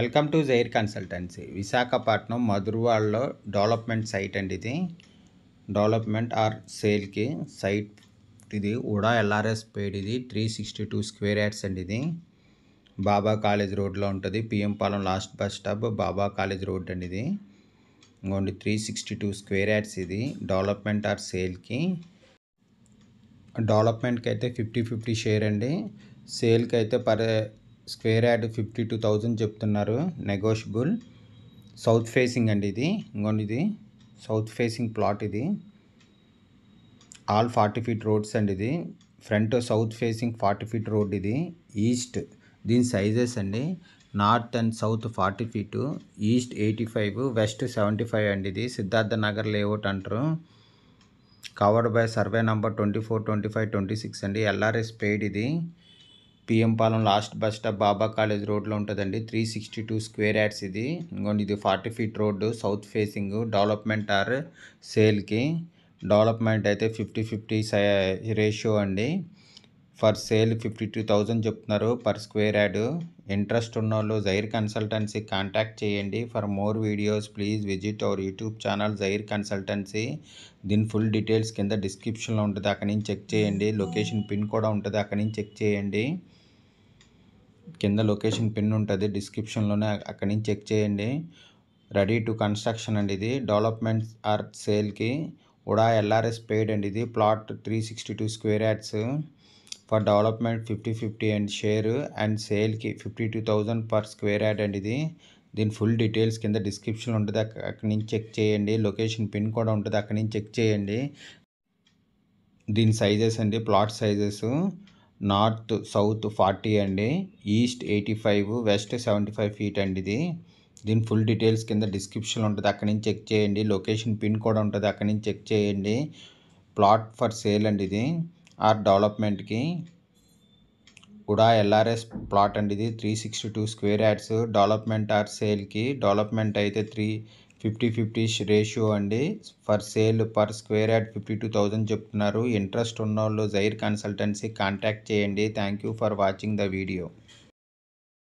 welcome to Jair consultancy Visakhapatnam మధురవాడలో development site అండి ఇది డెవలప్మెంట్ ఆర్ సేల్కి సైట్ ఇది ఉడా ఎల్ఆర్ఎస్ పేడ్ ఇది three sixty two square yards అండి ఇది బాబా కాలేజ్ రోడ్లో ఉంటుంది PM Palem last bus stop Baba college road అండి ఇది ఇంకోండి three sixty two square yards ఇది డెవలప్మెంట్ ఆర్ సేల్కి డెవలప్మెంట్కి అయితే ఫిఫ్టీ ఫిఫ్టీ షేర్ అండి సేల్కి అయితే per square yard fifty two thousand చెప్తున్నారు నెగోషియబుల్ సౌత్ ఫేసింగ్ అండి ఇది ఇంకోండి ఇది సౌత్ ఫేసింగ్ ప్లాట్ ఇది ఆల్ ఫార్టీ ఫీట్ రోడ్స్ అండి ఇది front south facing forty feet road ఇది ఈస్ట్ దీని సైజెస్ అండి north and south forty feet east eighty five west seventy five అండి ఇది సిద్ధార్థ నగర్ లేఅవుట్ అంటారు covered by survey number twenty four twenty five twenty six అండి LRS paid ఇది PM Palem last bus stop Baba college రోడ్లో ఉంటుందండి three sixty two square yards ఇది ఇంకోండి ఇది forty feet road south facing development or సేల్కి డెవలప్మెంట్ అయితే ఫిఫ్టీ ఫిఫ్టీ రేషియో అండి for sale fifty two thousand చెప్తున్నారు పర్ స్క్వేర్ యాడ్ ఇంట్రెస్ట్ ఉన్న వాళ్ళు జైర్ కన్సల్టెన్సీ కాంటాక్ట్ చేయండి for more videos please visit our YouTube channel Jair consultancy దీని full details కింద డిస్క్రిప్షన్లో ఉంటుంది అక్కడి నుంచి చెక్ చేయండి లొకేషన్ పిన్ కూడా ఉంటుంది అక్కడి నుంచి చెక్ చేయండి కింద లొకేషన్ పిన్ ఉంటుంది డిస్క్రిప్షన్లోనే అక్కడి నుంచి చెక్ చేయండి రెడీ టు కన్స్ట్రక్షన్ అండి ఇది డెవలప్మెంట్ ఆర్ సేల్కి ఉడా ఎల్ఆర్ఎస్ పేడ్ అండి ఇది plot three sixty two square yards for development fifty fifty and share and సేల్కి fifty two thousand per square yard అండి ఇది దీని ఫుల్ డీటెయిల్స్ కింద డిస్క్రిప్షన్ ఉంటుంది అక్కడి నుంచి చెక్ చేయండి లొకేషన్ పిన్ కూడా ఉంటుంది అక్కడి నుంచి చెక్ చేయండి దీని సైజెస్ అండి plot sizes north south forty అండి east eighty five west seventy five feet అండి ఇది దీని ఫుల్ డీటెయిల్స్ కింద డిస్క్రిప్షన్ ఉంటుంది అక్కడి నుంచి చెక్ చేయండి లొకేషన్ పిన్ కూడా ఉంటుంది అక్కడి నుంచి చెక్ చేయండి ప్లాట్ ఫర్ సేల్ అండి ఇది ఆర్ డెవలప్మెంట్కి కూడా ఎల్ఆర్ఎస్ ప్లాట్ అండి ఇది three sixty two square yards development or సేల్కి డెవలప్మెంట్ అయితే త్రీ ఫిఫ్టీ ఫిఫ్టీ రేషియో అండి for sale per square yard fifty two thousand చెప్తున్నారు ఇంట్రెస్ట్ ఉన్న వాళ్ళు జైర్ కన్సల్టెన్సీ కాంటాక్ట్ చేయండి thank you for watching the video